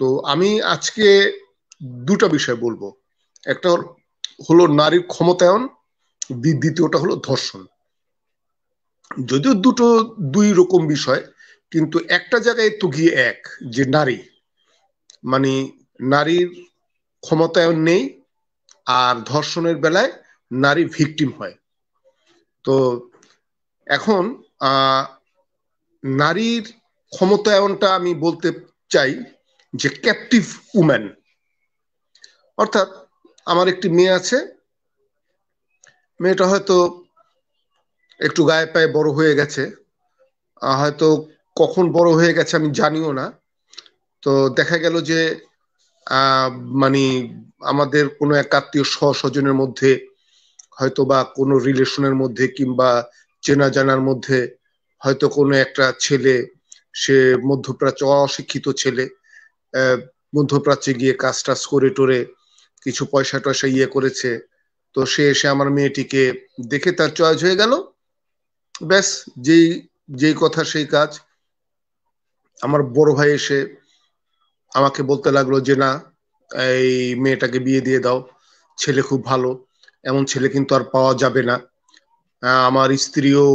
তো আমি আজকে দুটা বিষয় বলবো একটা হলো নারীর ক্ষমতায়ন দ্বিতীয়টা হলো ধর্ষণ যদিও দুটো দুই রকম বিষয় কিন্তু একটা জায়গায় তো গিয়ে এক যে নারী মানে নারীর ক্ষমতায়ন নেই আর ধর্ষণের বেলায় নারী ভিকটিম হয় তো এখন নারীর ক্ষমতায়নটা আমি বলতে চাই যে ক্যাপটিভ উম্যান অর্থাৎ আমার একটি মেয়ে আছে মেয়েটা হয়তো একটু গায়ে পায়ে বড় হয়ে গেছে হয়তো কখন বড় হয়ে গেছে আমি জানিও না তো দেখা গেল যে মানে আমাদের কোনো এক আত্মীয় স্বজনের মধ্যে হয়তো বা কোনো রিলেশনের মধ্যে কিংবা চেনা জানার মধ্যে হয়তো কোনো একটা ছেলে সে মধ্যপ্রাচ্য অশিক্ষিত ছেলে মধ্যপ্রাচ্যে গিয়ে কাজ টাজ করে টোরে কিছু পয়সা টয়সা ইয়ে করেছে তো সে এসে আমার মেয়েটিকে দেখে তার চয়েস হয়ে গেল ব্যাস যেই যেই কথা সেই কাজ আমার বড় ভাই এসে আমাকে বলতে লাগলো যে না এই মেয়েটাকে বিয়ে দিয়ে দাও ছেলে খুব ভালো এমন ছেলে কিন্তু আর পাওয়া যাবে না আমার স্ত্রীও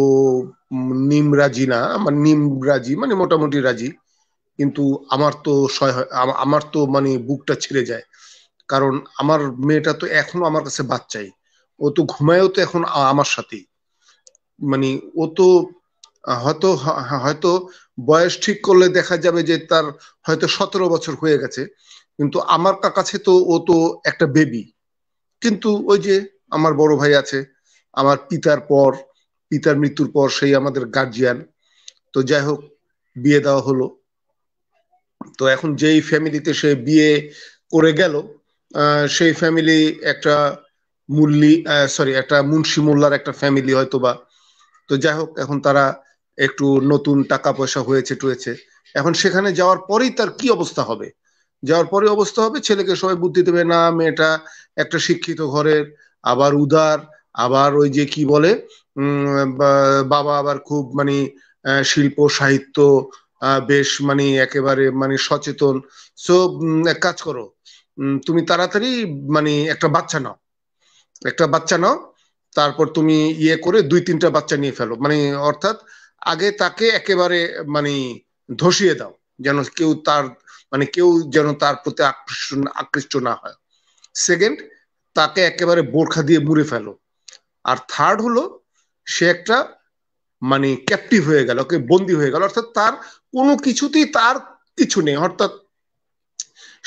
নিম রাজি না আমার নিম রাজি মানে মোটামুটি রাজি কিন্তু আমার তো সয় আমার তো মানে বুকটা ছিঁড়ে যায় কারণ আমার মেয়েটা তো এখনো আমার কাছে বাচ্চাই ও তো ঘুমায়ও তো এখন আমার সাথেই মানে ও তো হয়তো হয়তো বয়স ঠিক করলে দেখা যাবে যে তার হয়তো সতেরো বছর হয়ে গেছে কিন্তু আমার কাছে তো ও তো একটা বেবি কিন্তু ওই যে আমার বড় ভাই আছে আমার পিতার পর পিতার মৃত্যুর পর সেই আমাদের গার্জিয়ান তো যাই হোক বিয়ে দেওয়া হলো তো এখন যেই ফ্যামিলিতে সে বিয়ে করে গেল সেই ফ্যামিলি একটা মুল্লি সরি একটা মুন্সি মোল্লার একটা ফ্যামিলি হয়তো বা তো যাই হোক এখন তারা একটু নতুন টাকা পয়সা হয়েছে টুয়েছে এখন সেখানে যাওয়ার পরেই তার কি অবস্থা হবে যাওয়ার পরে অবস্থা হবে ছেলেকে সবাই বুদ্ধি দেবে না মেয়েটা একটা শিক্ষিত ঘরের আবার উদার আবার ওই যে কি বলে বাবা আবার খুব মানে শিল্প সাহিত্য বেশ মানে একেবারে মানে সচেতন সো এক কাজ করো তুমি তাড়াতাড়ি মানে একটা বাচ্চা নাও একটা বাচ্চা নাও তারপর তুমি ইয়ে করে দুই তিনটা বাচ্চা নিয়ে ফেলো মানে অর্থাৎ আগে তাকে একেবারে মানে ধসিয়ে দাও যেন কেউ তার মানে কেউ যেন তার প্রতি আকৃষ্ট আকৃষ্ট না হয় সেকেন্ড তাকে একেবারে বোরখা দিয়ে মুড়ে ফেলো আর থার্ড হলো সে একটা মানে ক্যাপটিভ হয়ে গেল ওকে বন্দী হয়ে গেল অর্থাৎ তার কোনো কিছুতেই তার কিছু নেই অর্থাৎ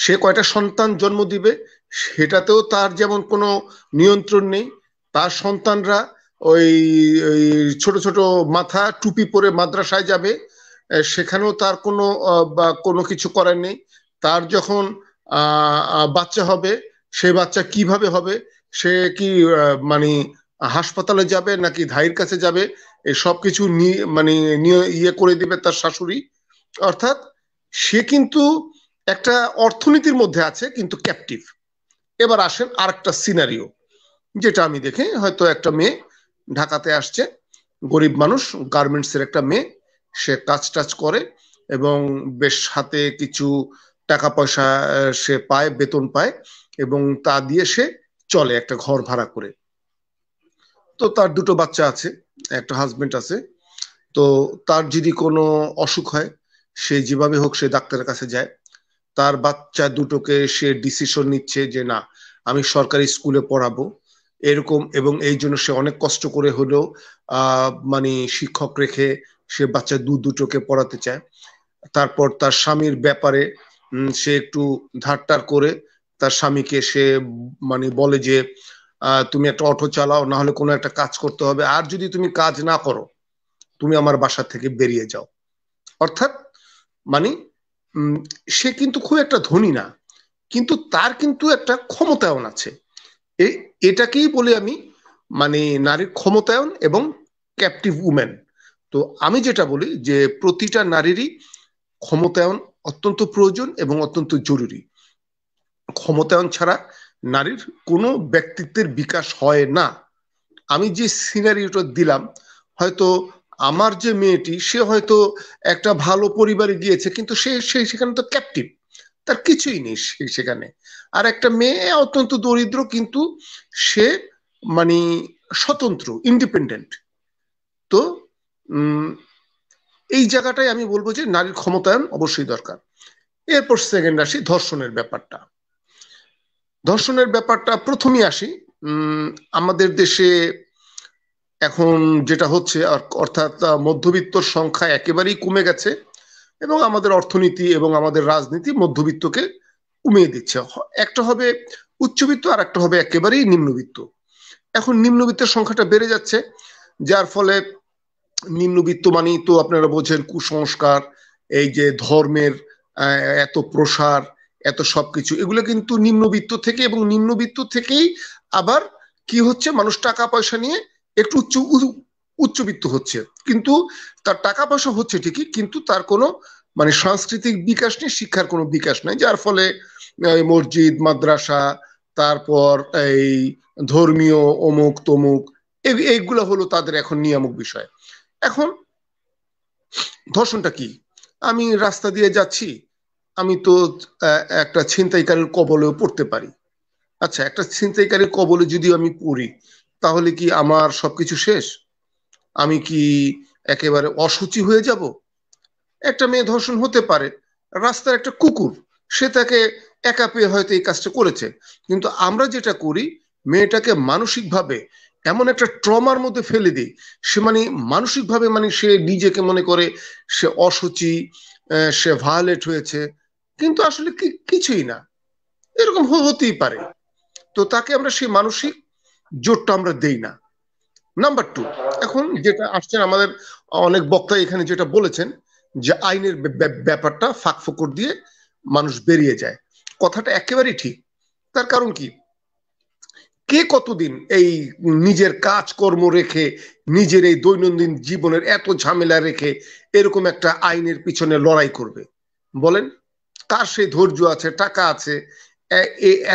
সে কয়টা সন্তান জন্ম দিবে সেটাতেও তার যেমন কোনো নিয়ন্ত্রণ নেই তার সন্তানরা ওই ছোট ছোট মাথা টুপি পরে মাদ্রাসায় যাবে সেখানেও তার কোনো বা কোনো কিছু করার নেই তার যখন বাচ্চা হবে সে বাচ্চা কিভাবে হবে সে কি মানে হাসপাতালে যাবে নাকি ধাইয়ের কাছে যাবে এই সব কিছু মানে ইয়ে করে দিবে তার শাশুড়ি অর্থাৎ সে কিন্তু একটা অর্থনীতির মধ্যে আছে কিন্তু ক্যাপটিভ এবার আসেন আর একটা সিনারিও যেটা আমি দেখি হয়তো একটা মেয়ে ঢাকাতে আসছে গরিব মানুষ গার্মেন্টসের একটা মেয়ে সে কাজ টাজ করে এবং বেশ হাতে কিছু টাকা পয়সা সে পায় বেতন পায় এবং তা দিয়ে সে চলে একটা ঘর ভাড়া করে তো তার দুটো বাচ্চা আছে একটা হাজবেন্ড আছে তো তার যদি কোনো অসুখ হয় সে যেভাবে হোক সে ডাক্তারের কাছে যায় তার বাচ্চা দুটোকে সে ডিসিশন নিচ্ছে যে না আমি সরকারি স্কুলে পড়াবো এরকম এবং এই জন্য সে অনেক কষ্ট করে হলেও মানে শিক্ষক রেখে সে বাচ্চা দু দুটোকে পড়াতে চায় তারপর তার স্বামীর ব্যাপারে সে একটু ধারটার করে তার স্বামীকে সে মানে বলে যে তুমি একটা অটো চালাও না হলে কোনো একটা কাজ করতে হবে আর যদি তুমি কাজ না করো তুমি আমার বাসা থেকে বেরিয়ে যাও অর্থাৎ মানে সে কিন্তু খুব একটা ধনী না কিন্তু তার কিন্তু একটা ক্ষমতায়ন আছে এটাকেই বলি আমি মানে নারীর ক্ষমতায়ন এবং ক্যাপটিভ উমেন তো আমি যেটা বলি যে প্রতিটা নারীরই ক্ষমতায়ন অত্যন্ত প্রয়োজন এবং অত্যন্ত জরুরি ক্ষমতায়ন ছাড়া নারীর কোনো ব্যক্তিত্বের বিকাশ হয় না আমি যে সিনারিওটা দিলাম হয়তো আমার যে মেয়েটি সে হয়তো একটা ভালো পরিবারে গিয়েছে কিন্তু সে সেই সেখানে তো ক্যাপটিভ তার কিছুই নেই সেখানে আর একটা মেয়ে অত্যন্ত দরিদ্র কিন্তু সে মানে স্বতন্ত্র ইন্ডিপেন্ডেন্ট তো এই জায়গাটাই আমি বলবো যে নারীর ক্ষমতায়ন অবশ্যই দরকার এরপর সেকেন্ড আসি ধর্ষণের ব্যাপারটা ধর্ষণের ব্যাপারটা প্রথমেই আসি আমাদের দেশে এখন যেটা হচ্ছে অর্থাৎ মধ্যবিত্তর সংখ্যা একেবারেই কমে গেছে এবং আমাদের অর্থনীতি এবং আমাদের রাজনীতি মধ্যবিত্তকে কমিয়ে দিচ্ছে একটা হবে উচ্চবিত্ত আর একটা হবে একেবারেই নিম্নবিত্ত এখন নিম্নবিত্তের সংখ্যাটা বেড়ে যাচ্ছে যার ফলে নিম্নবিত্ত মানেই তো আপনারা বোঝেন কুসংস্কার এই যে ধর্মের এত প্রসার এত সবকিছু এগুলো কিন্তু নিম্নবিত্ত থেকে এবং নিম্নবিত্ত থেকেই আবার কি হচ্ছে মানুষ টাকা পয়সা নিয়ে একটু উচ্চ উচ্চবিত্ত হচ্ছে কিন্তু তার টাকা পয়সা হচ্ছে ঠিকই কিন্তু তার কোনো মানে সাংস্কৃতিক বিকাশ নেই শিক্ষার কোনো বিকাশ নাই যার ফলে মসজিদ মাদ্রাসা তারপর এই ধর্মীয় অমুক তমুক এইগুলো হলো তাদের এখন নিয়ামক বিষয় এখন ধর্ষণটা কি আমি রাস্তা দিয়ে যাচ্ছি আমি তো একটা ছিনতাইকারীর কবলেও পড়তে পারি আচ্ছা একটা ছিনতাইকারীর কবলে যদি আমি পড়ি তাহলে কি আমার সবকিছু শেষ আমি কি একেবারে অসুচি হয়ে যাব একটা মেয়ে ধর্ষণ হতে পারে রাস্তার একটা কুকুর সে তাকে একা পেয়ে হয়তো এই কাজটা করেছে কিন্তু আমরা যেটা করি মেয়েটাকে মানসিকভাবে এমন একটা ট্রমার মধ্যে ফেলে দিই সে মানে মানসিকভাবে মানে সে নিজেকে মনে করে সে অসুচি সে ভায়োলেট হয়েছে কিন্তু আসলে কি কিছুই না এরকম হতেই পারে তো তাকে আমরা সেই মানসিক জোরটা আমরা দেই না নাম্বার টু এখন যেটা আসছেন আমাদের অনেক বক্তা এখানে যেটা বলেছেন যে আইনের ব্যাপারটা ফাঁক ফুকর দিয়ে মানুষ বেরিয়ে যায় কথাটা একেবারেই ঠিক তার কারণ কি কে কতদিন এই নিজের কাজ কর্ম রেখে নিজের এই দৈনন্দিন জীবনের এত ঝামেলা রেখে এরকম একটা আইনের পিছনে লড়াই করবে বলেন তার সেই ধৈর্য আছে টাকা আছে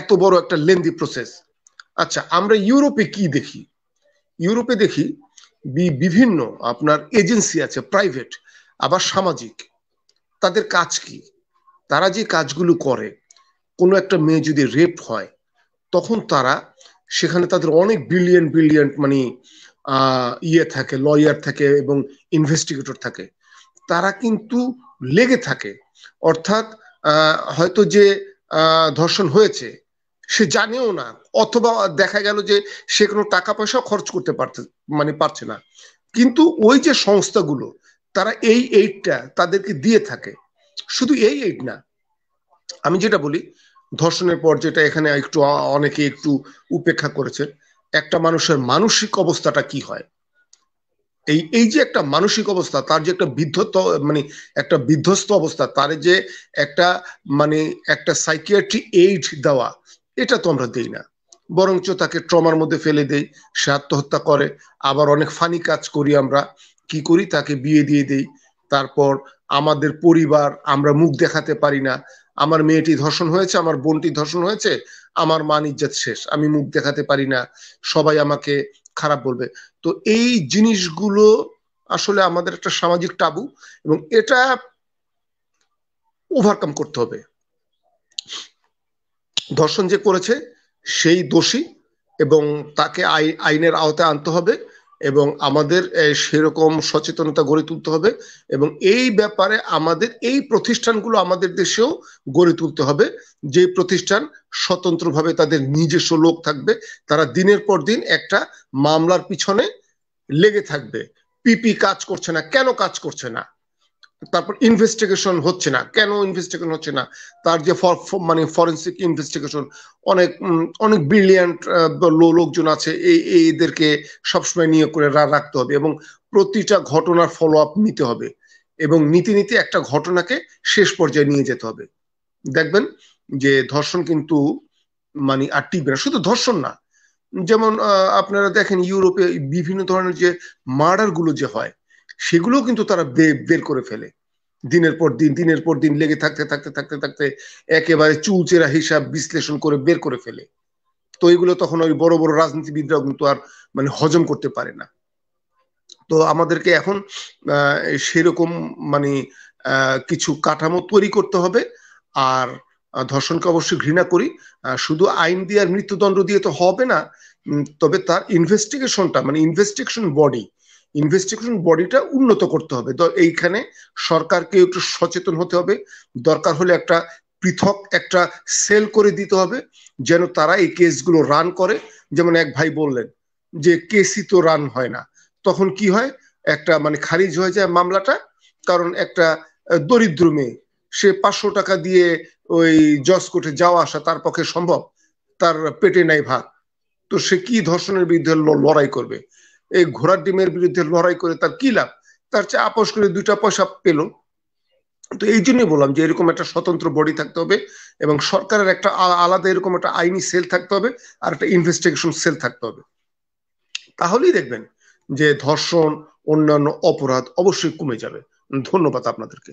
এত বড় একটা লেন্দি প্রসেস আচ্ছা আমরা ইউরোপে কি দেখি ইউরোপে দেখি বিভিন্ন আপনার এজেন্সি আছে প্রাইভেট আবার সামাজিক তাদের কাজ কি তারা যে কাজগুলো করে কোনো একটা মেয়ে যদি রেপ হয় তখন তারা সেখানে তাদের অনেক বিলিয়ন বিলিয়ন মানে ইয়ে থাকে লয়ার থাকে এবং ইনভেস্টিগেটর থাকে তারা কিন্তু লেগে থাকে অর্থাৎ হয়তো যে ধর্ষণ হয়েছে সে জানেও না অথবা দেখা গেল যে সে কোনো টাকা পয়সা খরচ করতে পারছে মানে পারছে না কিন্তু ওই যে সংস্থাগুলো তারা এই এইডটা তাদেরকে দিয়ে থাকে শুধু এই এইড না আমি যেটা বলি ধর্ষণের পর যেটা এখানে একটু অনেকে একটু উপেক্ষা করেছে একটা মানুষের মানসিক অবস্থাটা কি হয় এই এই যে একটা মানসিক অবস্থা তার যে একটা বিধ্বস্ত মানে একটা বিধ্বস্ত অবস্থা তার যে একটা মানে একটা সাইকিয়াট্রি এইড দেওয়া এটা তো আমরা দিই না বরঞ্চ তাকে ট্রমার মধ্যে ফেলে দেই সে আত্মহত্যা করে আবার অনেক ফানি কাজ করি আমরা কি করি তাকে বিয়ে দিয়ে দেই তারপর আমাদের পরিবার আমরা মুখ দেখাতে পারি না আমার মেয়েটি ধর্ষণ হয়েছে আমার বোনটি ধর্ষণ হয়েছে আমার মান ইজ্জত শেষ আমি মুখ দেখাতে পারি না সবাই আমাকে খারাপ বলবে তো এই জিনিসগুলো আসলে আমাদের একটা সামাজিক টাবু এবং এটা ওভারকাম করতে হবে ধর্ষণ যে করেছে সেই দোষী এবং তাকে আইনের আওতায় আনতে হবে এবং আমাদের সেরকম সচেতনতা গড়ে তুলতে হবে এবং এই ব্যাপারে আমাদের এই প্রতিষ্ঠানগুলো আমাদের দেশেও গড়ে তুলতে হবে যে প্রতিষ্ঠান স্বতন্ত্রভাবে তাদের নিজস্ব লোক থাকবে তারা দিনের পর দিন একটা মামলার পিছনে লেগে থাকবে পিপি কাজ করছে না কেন কাজ করছে না তারপর ইনভেস্টিগেশন হচ্ছে না কেন ইনভেস্টিগেশন হচ্ছে না তার যে মানে ফরেন্সিক ইনভেস্টিগেশন অনেক অনেক ব্রিলিয়ান্ট লোকজন আছে এই এইদেরকে সবসময় নিয়োগ করে রাখতে হবে এবং প্রতিটা ঘটনার ফলো আপ নিতে হবে এবং নীতি নীতি একটা ঘটনাকে শেষ পর্যায়ে নিয়ে যেতে হবে দেখবেন যে ধর্ষণ কিন্তু মানে আর টিকবে না শুধু ধর্ষণ না যেমন আপনারা দেখেন ইউরোপে বিভিন্ন ধরনের যে মার্ডার গুলো যে হয় সেগুলোও কিন্তু তারা বের করে ফেলে দিনের পর দিন দিনের পর দিন লেগে থাকতে থাকতে থাকতে থাকতে একেবারে চুলচেরা হিসাব বিশ্লেষণ করে বের করে ফেলে তো এগুলো তখন ওই বড় বড় রাজনীতিবিদরাও কিন্তু আর মানে হজম করতে পারে না তো আমাদেরকে এখন সেরকম মানে কিছু কাঠামো তৈরি করতে হবে আর ধর্ষণকে অবশ্যই ঘৃণা করি শুধু আইন দিয়ে আর মৃত্যুদণ্ড দিয়ে তো হবে না তবে তার ইনভেস্টিগেশনটা মানে ইনভেস্টিগেশন বডি ইনভেস্টিগেশন বডিটা উন্নত করতে হবে এইখানে সরকারকে একটু সচেতন হতে হবে দরকার হলে একটা পৃথক একটা সেল করে দিতে হবে যেন তারা এই কেসগুলো রান করে যেমন এক ভাই বললেন যে কেসই তো রান হয় না তখন কি হয় একটা মানে খারিজ হয়ে যায় মামলাটা কারণ একটা দরিদ্র মেয়ে সে পাঁচশো টাকা দিয়ে ওই জজ কোর্টে যাওয়া আসা তার পক্ষে সম্ভব তার পেটে নাই ভাগ তো সে কি ধর্ষণের বিরুদ্ধে লড়াই করবে এই ঘোড়ার ডিমের বিরুদ্ধে লড়াই করে তার কি লাভ তার চেয়ে আপোষ করে দুইটা পয়সা পেল তো এই জন্যই বললাম যে এরকম একটা স্বতন্ত্র বডি থাকতে হবে এবং সরকারের একটা আলাদা এরকম একটা আইনি সেল থাকতে হবে আর একটা ইনভেস্টিগেশন সেল থাকতে হবে তাহলেই দেখবেন যে ধর্ষণ অন্যান্য অপরাধ অবশ্যই কমে যাবে ধন্যবাদ আপনাদেরকে